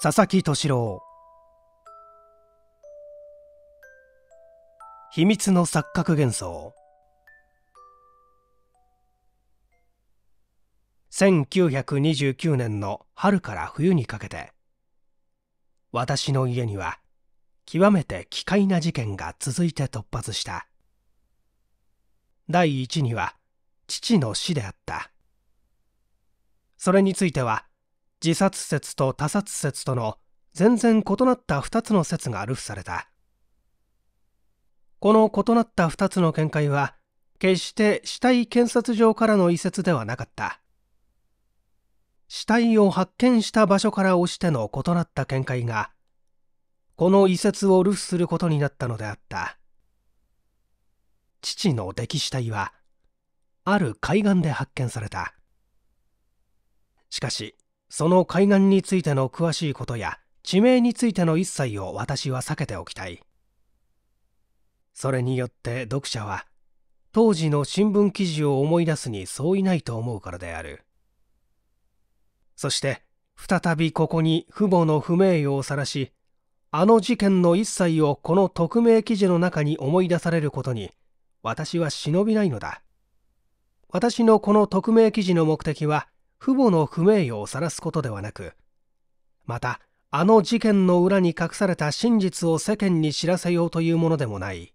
佐々木敏郎秘密の錯覚幻想1929年の春から冬にかけて私の家には極めて奇怪な事件が続いて突発した第一には父の死であったそれについては自殺説と他殺説との全然異なった2つの説が流布されたこの異なった2つの見解は決して死体検察上からの移設ではなかった死体を発見した場所から押しての異なった見解がこの移設を流布することになったのであった父の溺死体はある海岸で発見されたしかしその海岸についての詳しいことや地名についての一切を私は避けておきたいそれによって読者は当時の新聞記事を思い出すに相違ないと思うからであるそして再びここに父母の不名誉を晒しあの事件の一切をこの匿名記事の中に思い出されることに私は忍びないのだ私のこの匿名記事の目的は父母の不名誉を晒すことではなくまたあの事件の裏に隠された真実を世間に知らせようというものでもない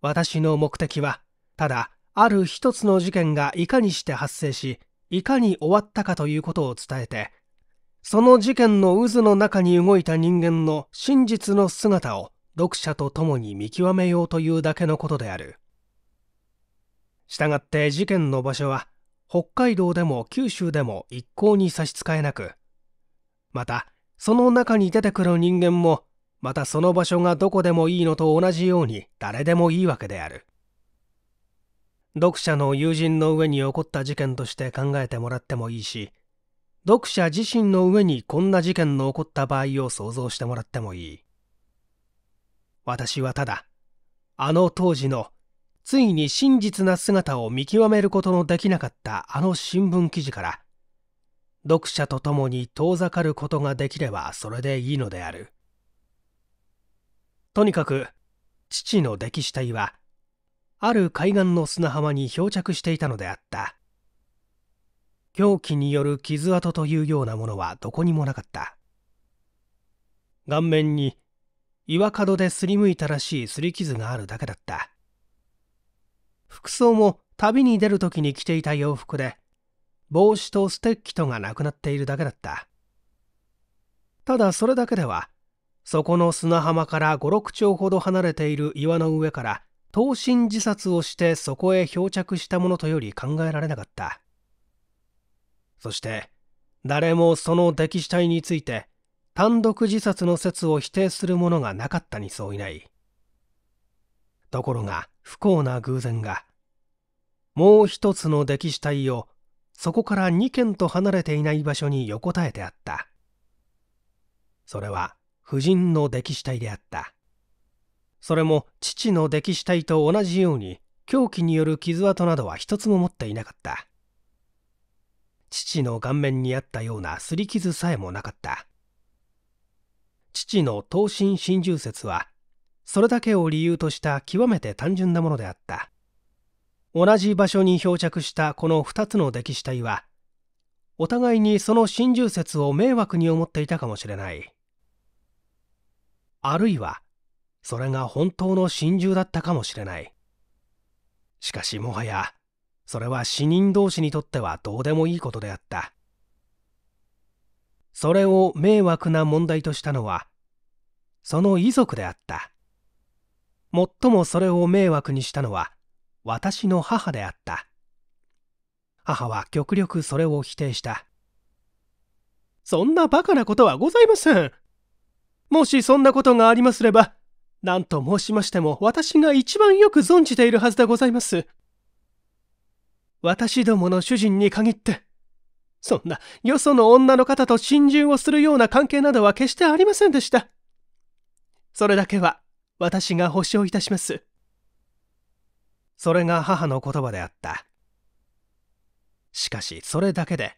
私の目的はただある一つの事件がいかにして発生しいかに終わったかということを伝えてその事件の渦の中に動いた人間の真実の姿を読者と共に見極めようというだけのことである。したがって事件の場所は北海道でも九州でも一向に差し支えなくまたその中に出てくる人間もまたその場所がどこでもいいのと同じように誰でもいいわけである読者の友人の上に起こった事件として考えてもらってもいいし読者自身の上にこんな事件の起こった場合を想像してもらってもいい私はただあの当時のついに真実な姿を見極めることのできなかったあの新聞記事から読者と共に遠ざかることができればそれでいいのであるとにかく父の溺死体はある海岸の砂浜に漂着していたのであった狂気による傷跡というようなものはどこにもなかった顔面に岩角ですりむいたらしいすり傷があるだけだった服装も旅に出る時に着ていた洋服で帽子とステッキとがなくなっているだけだったただそれだけではそこの砂浜から56丁ほど離れている岩の上から投身自殺をしてそこへ漂着したものとより考えられなかったそして誰もその溺死体について単独自殺の説を否定するものがなかったに相違ないところが不幸な偶然がもう一つの溺死体をそこから2軒と離れていない場所に横たえてあったそれは夫人の溺死体であったそれも父の溺死体と同じように凶器による傷跡などは一つも持っていなかった父の顔面にあったような擦り傷さえもなかった父の刀身心中説はそれだけを理由とした極めて単純なものであった同じ場所に漂着したこの2つの溺死体はお互いにその心中説を迷惑に思っていたかもしれないあるいはそれが本当の心中だったかもしれないしかしもはやそれは死人同士にとってはどうでもいいことであったそれを迷惑な問題としたのはその遺族であった最もそれを迷惑にしたのは私の母であった母は極力それを否定したそんなバカなことはございませんもしそんなことがありますれば何と申しましても私が一番よく存じているはずでございます私どもの主人に限ってそんなよその女の方と心中をするような関係などは決してありませんでしたそれだけは私が保証いたしますそれが母の言葉であったしかしそれだけで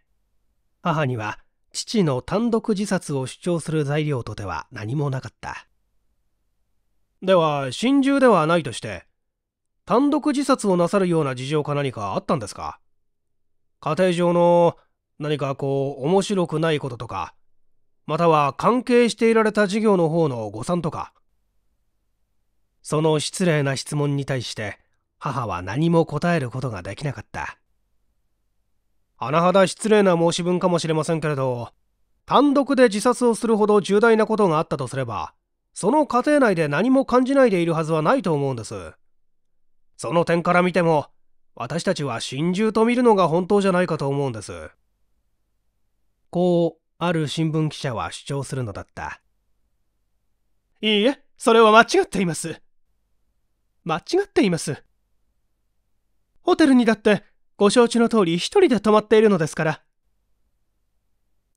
母には父の単独自殺を主張する材料とては何もなかったでは心中ではないとして単独自殺をなさるような事情か何かあったんですか家庭上の何かこう面白くないこととかまたは関係していられた事業の方の誤算とかその失礼な質問に対して母は何も答えることができなかった甚だ失礼な申し分かもしれませんけれど単独で自殺をするほど重大なことがあったとすればその家庭内で何も感じないでいるはずはないと思うんですその点から見ても私たちは心中と見るのが本当じゃないかと思うんですこうある新聞記者は主張するのだったいいえそれは間違っています間違っています。ホテルにだって、ご承知の通り一人で泊まっているのですから。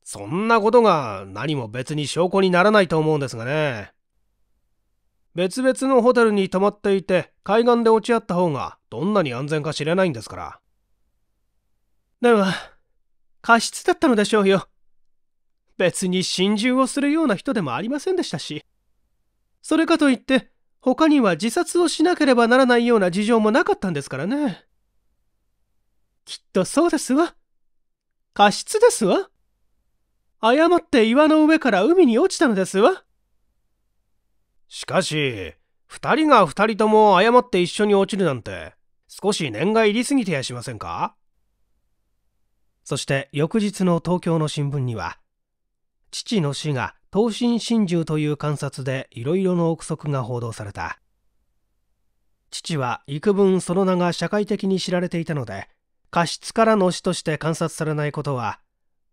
そんなことが何も別に証拠にならないと思うんですがね。別々のホテルに泊まっていて海岸で落ち合った方がどんなに安全か知れないんですから。では、過失だったのでしょうよ。別に心中をするような人でもありませんでしたし。それかといって他には自殺をしなければならないような事情もなかったんですからね。きっとそうですわ。過失ですわ。誤って岩の上から海に落ちたのですわ。しかし、二人が二人とも誤って一緒に落ちるなんて、少し念が入りすぎてやしませんかそして翌日の東京の新聞には、父の死が東進心中という観察でいろいろの憶測が報道された父は幾分その名が社会的に知られていたので過失からの死として観察されないことは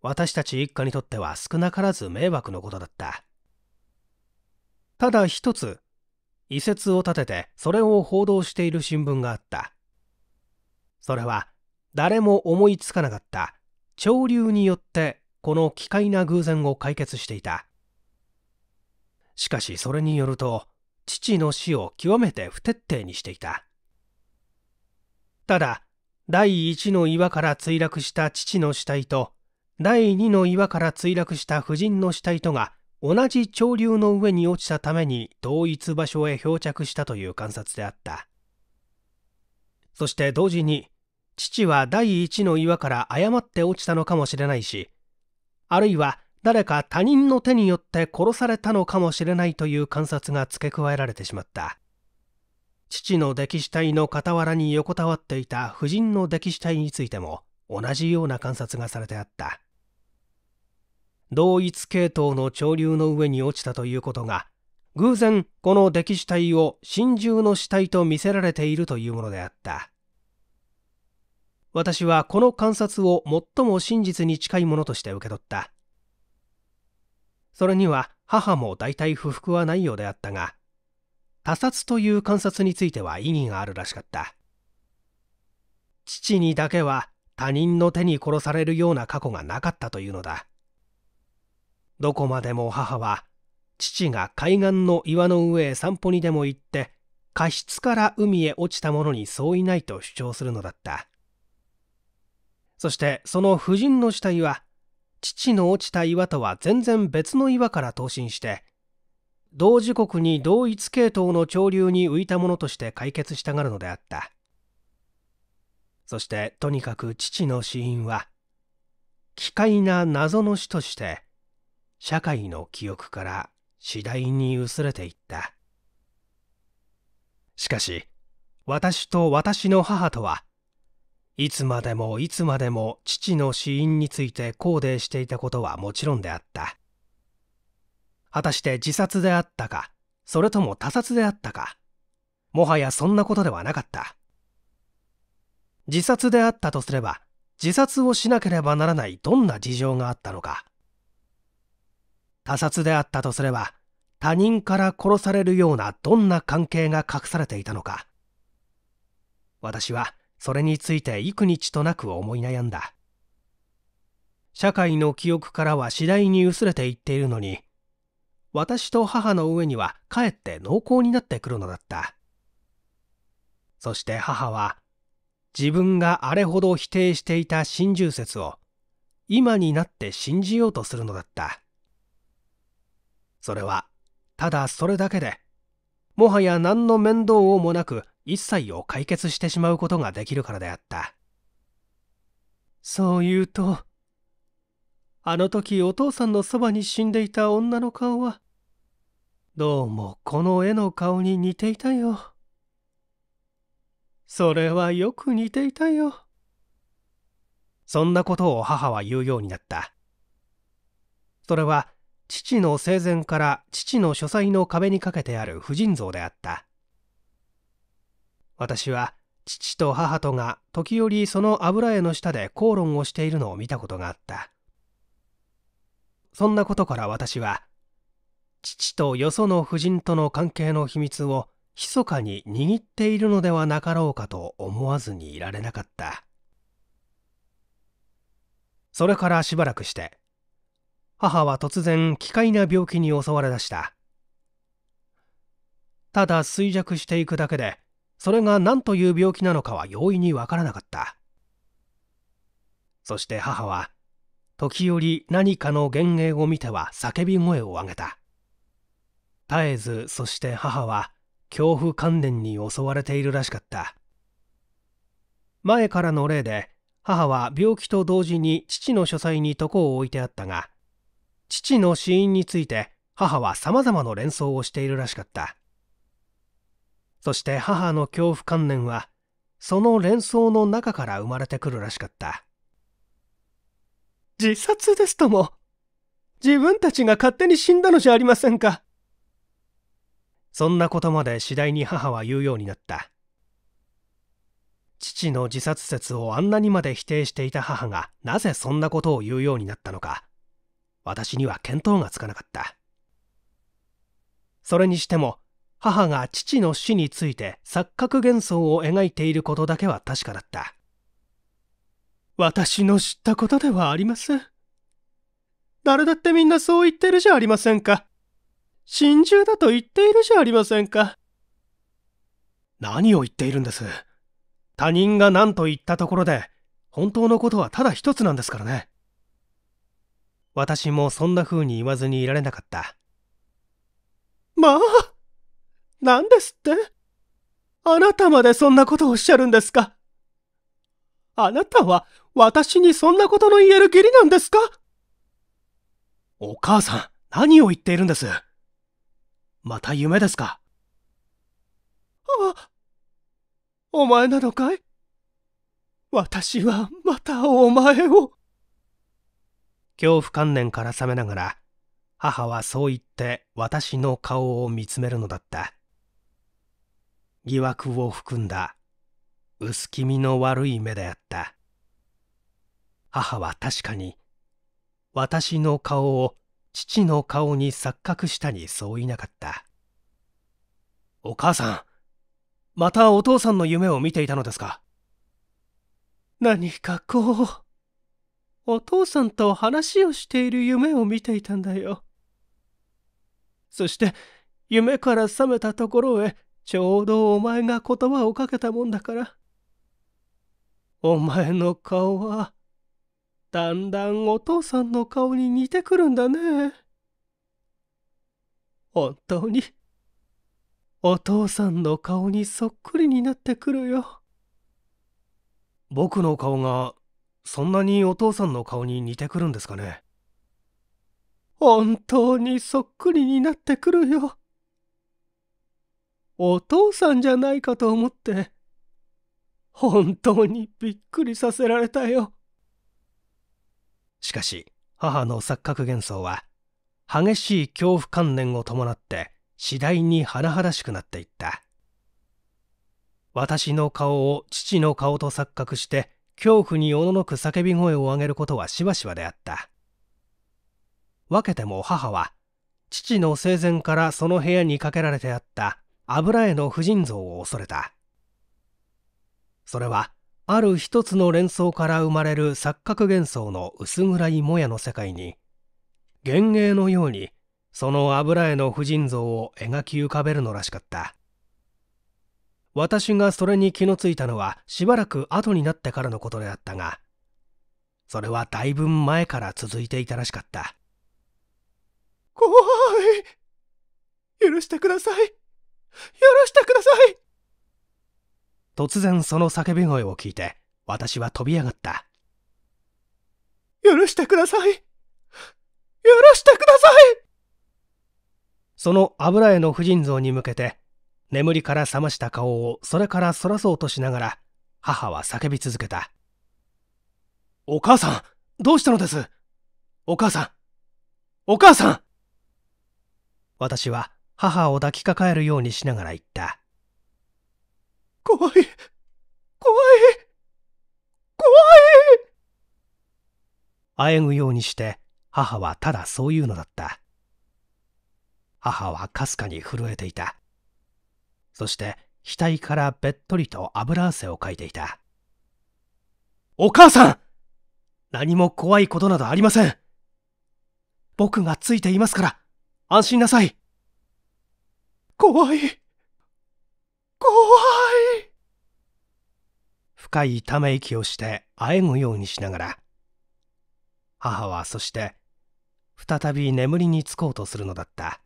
私たち一家にとっては少なからず迷惑のことだったただ一つ遺説を立ててそれを報道している新聞があったそれは誰も思いつかなかった潮流によってこの奇怪な偶然を解決していたしかしそれによると父の死を極めて不徹底にしていたただ第1の岩から墜落した父の死体と第2の岩から墜落した夫人の死体とが同じ潮流の上に落ちたために同一場所へ漂着したという観察であったそして同時に父は第一の岩から誤って落ちたのかもしれないしあるいは誰か他人の手によって殺されたのかもしれないという観察が付け加えられてしまった父の溺死体の傍らに横たわっていた夫人の溺死体についても同じような観察がされてあった同一系統の潮流の上に落ちたということが偶然この溺死体を真珠の死体と見せられているというものであった私はこの観察を最も真実に近いものとして受け取ったそれには母も大体不服はないようであったが他殺という観察については意義があるらしかった父にだけは他人の手に殺されるような過去がなかったというのだどこまでも母は父が海岸の岩の上へ散歩にでも行って過失から海へ落ちたものに相違ないと主張するのだったそしてその夫人の死体は父の落ちた岩とは全然別の岩から投身して同時刻に同一系統の潮流に浮いたものとして解決したがるのであったそしてとにかく父の死因は奇怪な謎の死として社会の記憶から次第に薄れていったしかし私と私の母とはいつまでもいつまでも父の死因について肯定していたことはもちろんであった。果たして自殺であったか、それとも他殺であったか、もはやそんなことではなかった。自殺であったとすれば、自殺をしなければならないどんな事情があったのか。他殺であったとすれば、他人から殺されるようなどんな関係が隠されていたのか。私は、それについて幾日となく思い悩んだ社会の記憶からは次第に薄れていっているのに私と母の上にはかえって濃厚になってくるのだったそして母は自分があれほど否定していた心中説を今になって信じようとするのだったそれはただそれだけでもはや何の面倒をもなく一切を解決してしまうことができるからであったそう言うとあの時お父さんのそばに死んでいた女の顔はどうもこの絵の顔に似ていたよそれはよく似ていたよそんなことを母は言うようになったそれは父の生前から父の書斎の壁にかけてある婦人像であった私は父と母とが時折その油絵の下で口論をしているのを見たことがあったそんなことから私は父とよその夫人との関係の秘密を密かに握っているのではなかろうかと思わずにいられなかったそれからしばらくして母は突然奇怪な病気に襲われだしたただ衰弱していくだけでそれが何という病気なのかは容易にわからなかったそして母は時折何かの幻影を見ては叫び声を上げた絶えずそして母は恐怖観念に襲われているらしかった前からの例で母は病気と同時に父の書斎に床を置いてあったが父の死因について母は様々な連想をしているらしかったそして母の恐怖観念はその連想の中から生まれてくるらしかった自殺ですとも自分たちが勝手に死んだのじゃありませんかそんなことまで次第に母は言うようになった父の自殺説をあんなにまで否定していた母がなぜそんなことを言うようになったのか私には見当がつかなかったそれにしても母が父の死について錯覚幻想を描いていることだけは確かだった私の知ったことではありません誰だってみんなそう言ってるじゃありませんか心中だと言っているじゃありませんか何を言っているんです他人が何と言ったところで本当のことはただ一つなんですからね私もそんな風に言わずにいられなかったまあ何ですってあなたまでそんなことをおっしゃるんですかあなたは私にそんなことの言える義理なんですかお母さん、何を言っているんですまた夢ですかあ、お前なのかい私はまたお前を。恐怖観念から覚めながら、母はそう言って私の顔を見つめるのだった。疑惑を含んだ薄気味の悪い目であった母は確かに私の顔を父の顔に錯覚したにそういなかったお母さんまたお父さんの夢を見ていたのですか何かこうお父さんと話をしている夢を見ていたんだよそして夢から覚めたところへちょうどお前が言葉をかけたもんだから。お前の顔は、だんだんお父さんの顔に似てくるんだね。本当に、お父さんの顔にそっくりになってくるよ。僕の顔が、そんなにお父さんの顔に似てくるんですかね。本当にそっくりになってくるよ。お父さんじゃないかと思って。本当にびっくりさせられたよ。しかし、母の錯覚幻想は、激しい恐怖観念を伴って、次第に甚だしくなっていった。私の顔を父の顔と錯覚して、恐怖におののく叫び声を上げることはしばしばであった。分けても母は、父の生前からその部屋にかけられてあった油絵の婦人像を恐れたそれはある一つの連想から生まれる錯覚幻想の薄暗いもやの世界に幻影のようにその油絵の婦人像を描き浮かべるのらしかった私がそれに気のついたのはしばらく後になってからのことであったがそれはだいぶ前から続いていたらしかった怖い許してください許してください突然その叫び声を聞いて私は飛び上がった許してください許してくださいその油絵の婦人像に向けて眠りから覚ました顔をそれからそらそうとしながら母は叫び続けたお母さんどうしたのですお母さんお母さん私は母を抱きかかえるようにしながら言った。怖い、怖い、怖い。あえぐようにして母はただそういうのだった。母はかすかに震えていた。そして額からべっとりと油汗をかいていた。お母さん何も怖いことなどありません僕がついていますから安心なさい怖い。怖い。深いため息をしてあえぐようにしながら、母はそして、再び眠りにつこうとするのだった。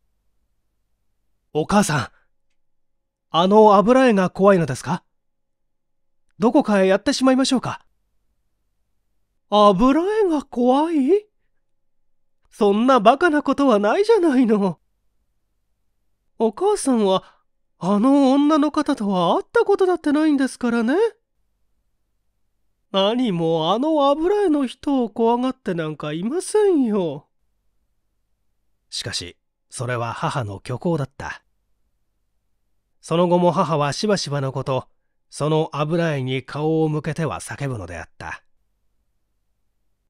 お母さん、あの油絵が怖いのですかどこかへやってしまいましょうか油絵が怖いそんなバカなことはないじゃないの。お母さんはあの女の方とは会ったことだってないんですからね。何もあの油絵の人を怖がってなんかいませんよ。しかし、それは母の虚構だった。その後も母はしばしばのこと、その油絵に顔を向けては叫ぶのであった。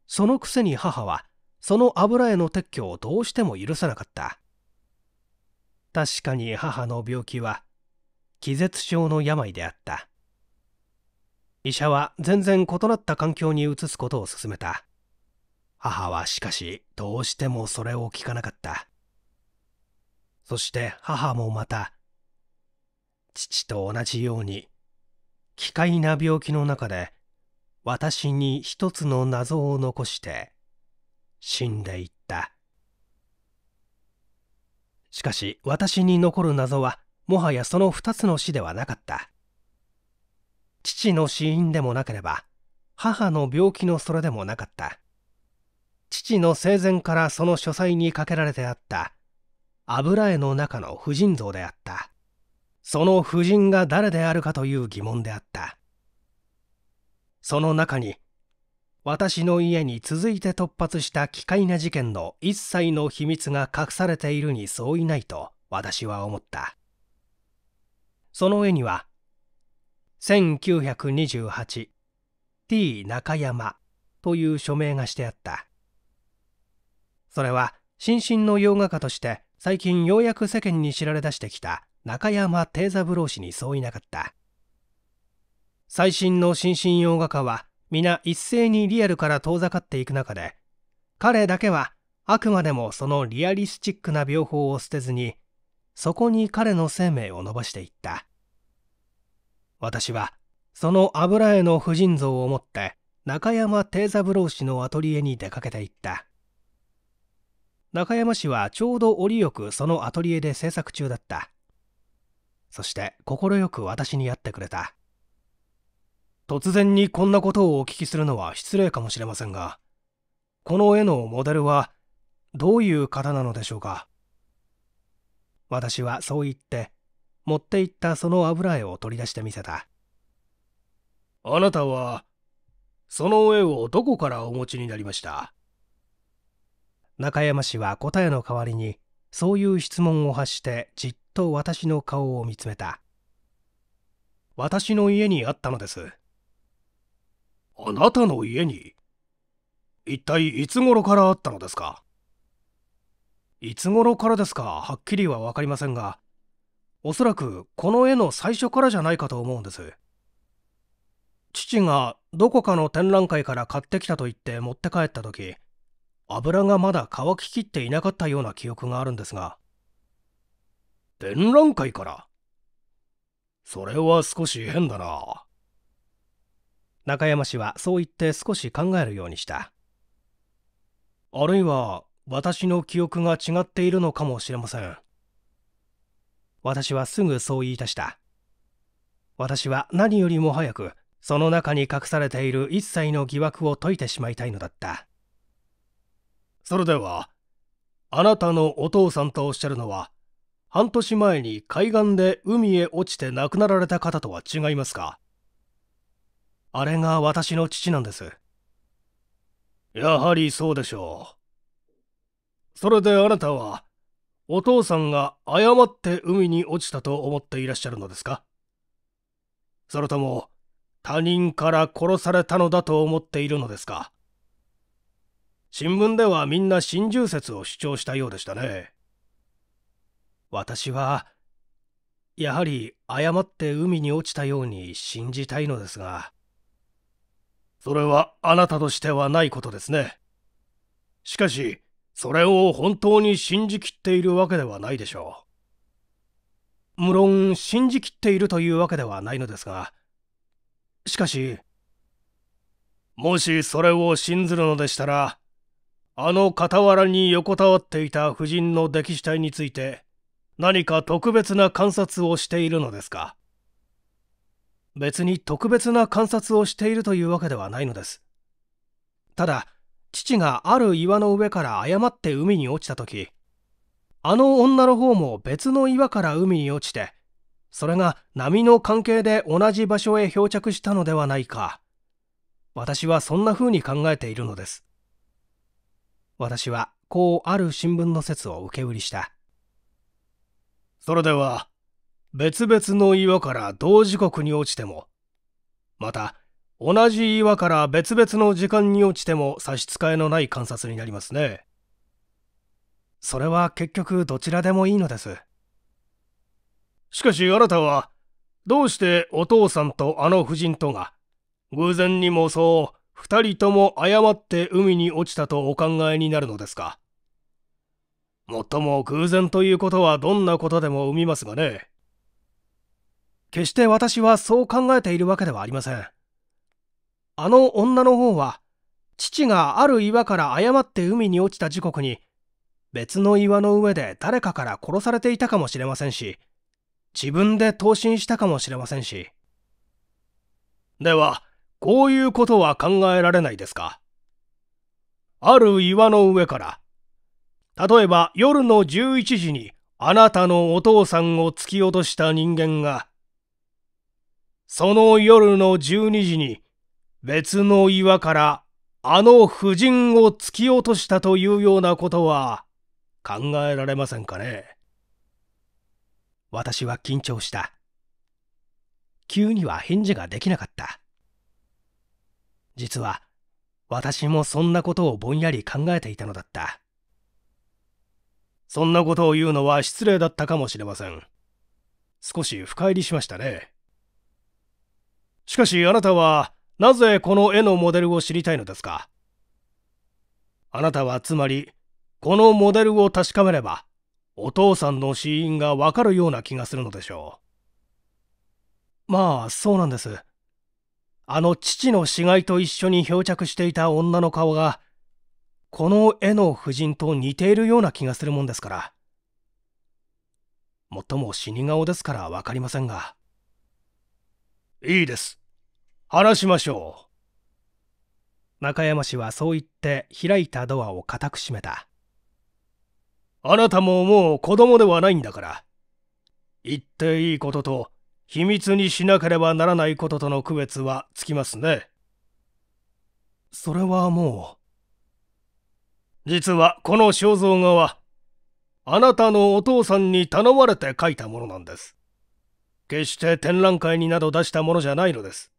そのくせに母は、その油絵の撤去をどうしても許さなかった。確かに母の病気は気絶症の病であった医者は全然異なった環境に移すことを勧めた母はしかしどうしてもそれを聞かなかったそして母もまた父と同じように奇怪な病気の中で私に一つの謎を残して死んでいっしかし私に残る謎はもはやその2つの死ではなかった父の死因でもなければ母の病気のそれでもなかった父の生前からその書斎にかけられてあった油絵の中の婦人像であったその婦人が誰であるかという疑問であったその中に私の家に続いて突発した奇怪な事件の一切の秘密が隠されているに相違ないと私は思ったその絵には 1928T 中山という署名がしてあったそれは新進の洋画家として最近ようやく世間に知られ出してきた中山定三郎氏に相違なかった最新の新進洋画家は皆一斉にリアルから遠ざかっていく中で彼だけはあくまでもそのリアリスチックな病法を捨てずにそこに彼の生命を伸ばしていった私はその油絵の婦人像を持って中山定三郎氏のアトリエに出かけていった中山氏はちょうど折よくそのアトリエで制作中だったそして快く私に会ってくれた突然にこんなことをお聞きするのは失礼かもしれませんが、この絵のモデルはどういう方なのでしょうか。私はそう言って、持って行ったその油絵を取り出してみせた。あなたは、その絵をどこからお持ちになりました中山氏は答えの代わりに、そういう質問を発してじっと私の顔を見つめた。私の家にあったのです。あなたの家に一体いつ頃からあったのですかいつ頃からですかはっきりは分かりませんがおそらくこの絵の最初からじゃないかと思うんです父がどこかの展覧会から買ってきたと言って持って帰った時油がまだ乾ききっていなかったような記憶があるんですが展覧会からそれは少し変だな中山氏はそう言って少し考えるようにしたあるいは私の記憶が違っているのかもしれません私はすぐそう言い出した私は何よりも早くその中に隠されている一切の疑惑を解いてしまいたいのだったそれではあなたのお父さんとおっしゃるのは半年前に海岸で海へ落ちて亡くなられた方とは違いますかあれが私の父なんですやはりそうでしょうそれであなたはお父さんが誤って海に落ちたと思っていらっしゃるのですかそれとも他人から殺されたのだと思っているのですか新聞ではみんな心中説を主張したようでしたね私はやはり誤って海に落ちたように信じたいのですがそれはあなたとしてはないことですね。しかし、それを本当に信じきっているわけではないでしょう。無論、信じきっているというわけではないのですが、しかし、もしそれを信ずるのでしたら、あの傍らに横たわっていた夫人の溺死体について、何か特別な観察をしているのですか別に特別な観察をしているというわけではないのですただ父がある岩の上から誤って海に落ちた時あの女の方も別の岩から海に落ちてそれが波の関係で同じ場所へ漂着したのではないか私はそんな風に考えているのです私はこうある新聞の説を受け売りしたそれでは別々の岩から同時刻に落ちてもまた同じ岩から別々の時間に落ちても差し支えのない観察になりますねそれは結局どちらでもいいのですしかしあなたはどうしてお父さんとあの夫人とが偶然にもそう二人とも誤って海に落ちたとお考えになるのですかもっとも偶然ということはどんなことでも生みますがね。決して私はそう考えているわけではありません。あの女の方は、父がある岩から誤って海に落ちた時刻に、別の岩の上で誰かから殺されていたかもしれませんし、自分で投身したかもしれませんし。では、こういうことは考えられないですかある岩の上から、例えば夜の11時にあなたのお父さんを突き落とした人間が、その夜の12時に別の岩からあの婦人を突き落としたというようなことは考えられませんかね私は緊張した。急には返事ができなかった。実は私もそんなことをぼんやり考えていたのだった。そんなことを言うのは失礼だったかもしれません。少し深入りしましたね。しかしあなたはなぜこの絵のモデルを知りたいのですかあなたはつまりこのモデルを確かめればお父さんの死因がわかるような気がするのでしょう。まあそうなんです。あの父の死骸と一緒に漂着していた女の顔がこの絵の夫人と似ているような気がするもんですから。もっとも死に顔ですから分かりませんが。いいです。話しましょう。中山氏はそう言って開いたドアを固く閉めた。あなたももう子供ではないんだから。言っていいことと秘密にしなければならないこととの区別はつきますね。それはもう。実はこの肖像画は、あなたのお父さんに頼まれて描いたものなんです。決して展覧会になど出したものじゃないのです。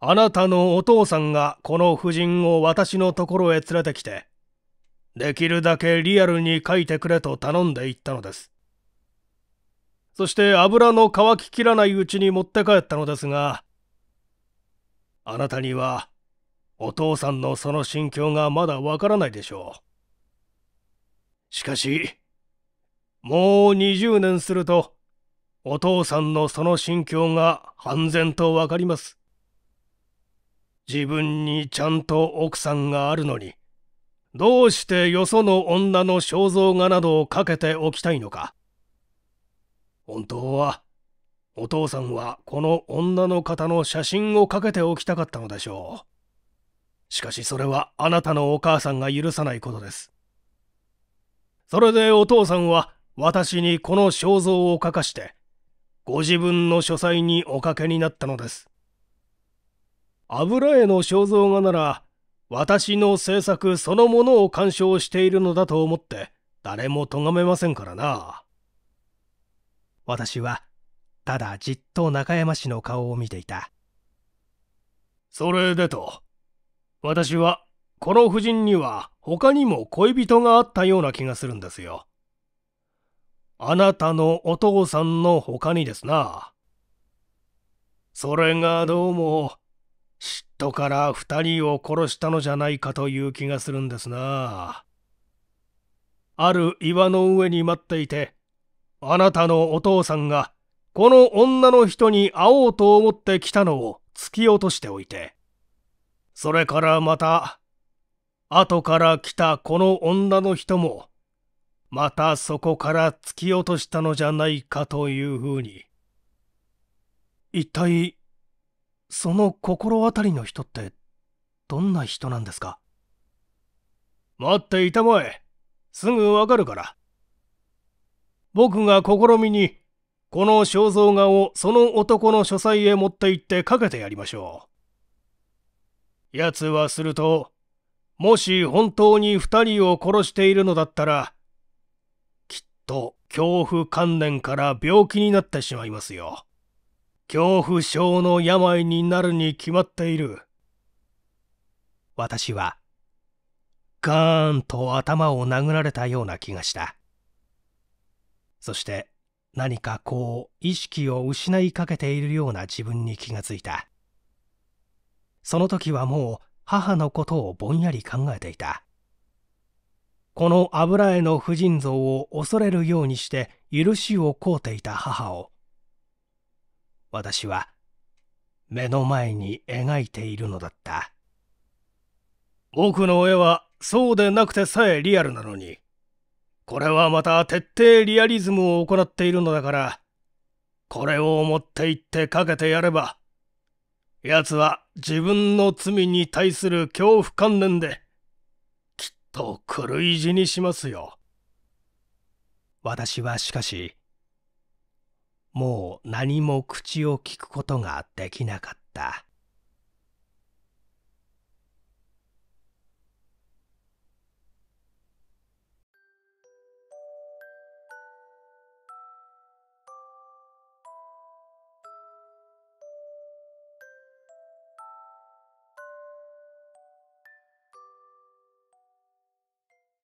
あなたのお父さんがこの夫人を私のところへ連れてきて、できるだけリアルに書いてくれと頼んでいったのです。そして油の乾ききらないうちに持って帰ったのですが、あなたにはお父さんのその心境がまだわからないでしょう。しかし、もう20年すると、お父さんのその心境が半然とわかります。自分にちゃんと奥さんがあるのに、どうしてよその女の肖像画などをかけておきたいのか。本当は、お父さんはこの女の方の写真をかけておきたかったのでしょう。しかしそれはあなたのお母さんが許さないことです。それでお父さんは私にこの肖像を書かして、ご自分の書斎におかけになったのです。油絵の肖像画なら私の制作そのものを鑑賞しているのだと思って誰も咎めませんからな。私はただじっと中山氏の顔を見ていた。それでと私はこの夫人には他にも恋人があったような気がするんですよ。あなたのお父さんの他にですな。それがどうも、嫉妬から二人を殺したのじゃないかという気がするんですな。ある岩の上に待っていて、あなたのお父さんが、この女の人に会おうと思って来たのを突き落としておいて、それからまた、後から来たこの女の人も、またそこから突き落としたのじゃないかというふうに一体その心当たりの人ってどんな人なんですか待っていたまえすぐわかるから僕が試みにこの肖像画をその男の書斎へ持って行ってかけてやりましょう奴はするともし本当に2人を殺しているのだったらと恐怖観念から病気になってしまいますよ。恐怖症の病になるに決まっている。私は、ガーンと頭を殴られたような気がした。そして何かこう意識を失いかけているような自分に気がついた。その時はもう母のことをぼんやり考えていた。この油絵の婦人像を恐れるようにして許しを請うていた母を私は目の前に描いているのだった僕の絵はそうでなくてさえリアルなのにこれはまた徹底リアリズムを行っているのだからこれを持っていってかけてやれば奴は自分の罪に対する恐怖観念でと狂い死にしますよ。私はしかし、もう何も口を聞くことができなかった。